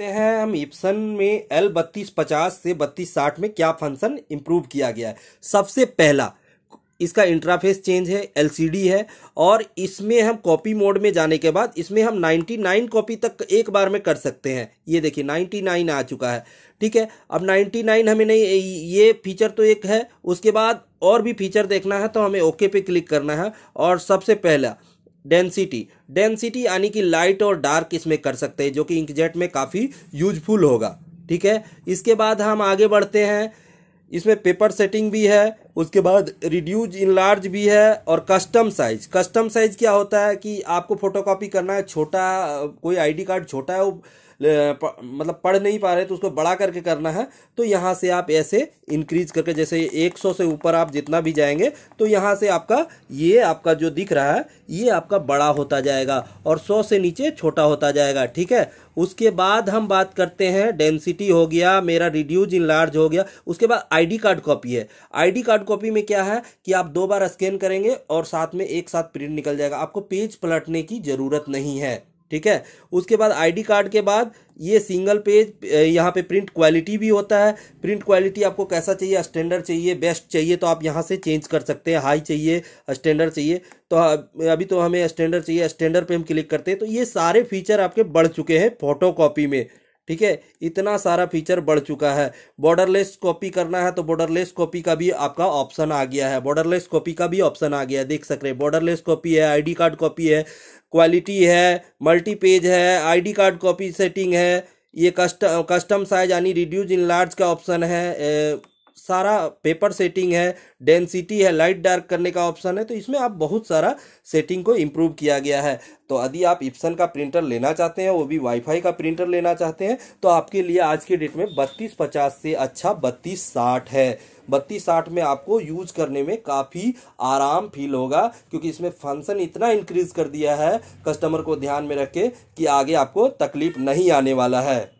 देखते हैं हम इप्सन में एल बत्तीस पचास से बत्तीस साठ में क्या फंक्शन इम्प्रूव किया गया है सबसे पहला इसका इंटरफेस चेंज है एलसीडी है और इसमें हम कॉपी मोड में जाने के बाद इसमें हम 99 कॉपी तक एक बार में कर सकते हैं ये देखिए 99 आ चुका है ठीक है अब 99 हमें नहीं ये फीचर तो एक है उसके बाद और भी फीचर देखना है तो हमें ओके पे क्लिक करना है और सबसे पहला डेंसिटी डेंसिटी यानी कि लाइट और डार्क इसमें कर सकते हैं जो कि इंकजेट में काफ़ी यूजफुल होगा ठीक है इसके बाद हम आगे बढ़ते हैं इसमें पेपर सेटिंग भी है उसके बाद रिड्यूज इन लार्ज भी है और कस्टम साइज कस्टम साइज क्या होता है कि आपको फोटोकॉपी करना है छोटा कोई आईडी कार्ड छोटा है वो प, मतलब पढ़ नहीं पा रहे तो उसको बड़ा करके करना है तो यहाँ से आप ऐसे इंक्रीज करके जैसे 100 से ऊपर आप जितना भी जाएंगे तो यहाँ से आपका ये आपका जो दिख रहा है ये आपका बड़ा होता जाएगा और 100 से नीचे छोटा होता जाएगा ठीक है उसके बाद हम बात करते हैं डेंसिटी हो गया मेरा रिड्यूज इन लार्ज हो गया उसके बाद आईडी कार्ड कॉपी है आईडी कार्ड कॉपी में क्या है कि आप दो बार स्कैन करेंगे और साथ में एक साथ प्रिंट निकल जाएगा आपको पेज पलटने की ज़रूरत नहीं है ठीक है उसके बाद आईडी कार्ड के बाद ये सिंगल पेज यहाँ पे प्रिंट क्वालिटी भी होता है प्रिंट क्वालिटी आपको कैसा चाहिए स्टैंडर्ड चाहिए बेस्ट चाहिए तो आप यहाँ से चेंज कर सकते हैं हाई चाहिए स्टैंडर्ड चाहिए तो अभी तो हमें स्टैंडर्ड चाहिए स्टैंडर्ड पे हम क्लिक करते हैं तो ये सारे फीचर आपके बढ़ चुके हैं फोटो कॉपी में ठीक है इतना सारा फीचर बढ़ चुका है बॉर्डरलेस कॉपी करना है तो बॉर्डरलेस कॉपी का भी आपका ऑप्शन आ गया है बॉर्डरलेस कॉपी का भी ऑप्शन आ गया है देख सक रहे हैं बॉर्डरलेस कॉपी है आईडी कार्ड कॉपी है क्वालिटी है मल्टी पेज है आईडी कार्ड कॉपी सेटिंग है ये कस्टम कस्टम साइज यानी रिड्यूज इन लार्ज का ऑप्शन है ए, सारा पेपर सेटिंग है डेंसिटी है लाइट डार्क करने का ऑप्शन है तो इसमें आप बहुत सारा सेटिंग को इम्प्रूव किया गया है तो यदि आप इप्सन का प्रिंटर लेना चाहते हैं वो भी वाईफाई का प्रिंटर लेना चाहते हैं तो आपके लिए आज के डेट में बत्तीस पचास से अच्छा बत्तीस साठ है बत्तीस साठ में आपको यूज करने में काफ़ी आराम फील होगा क्योंकि इसमें फंक्शन इतना इंक्रीज कर दिया है कस्टमर को ध्यान में रख के कि आगे आपको तकलीफ नहीं आने वाला है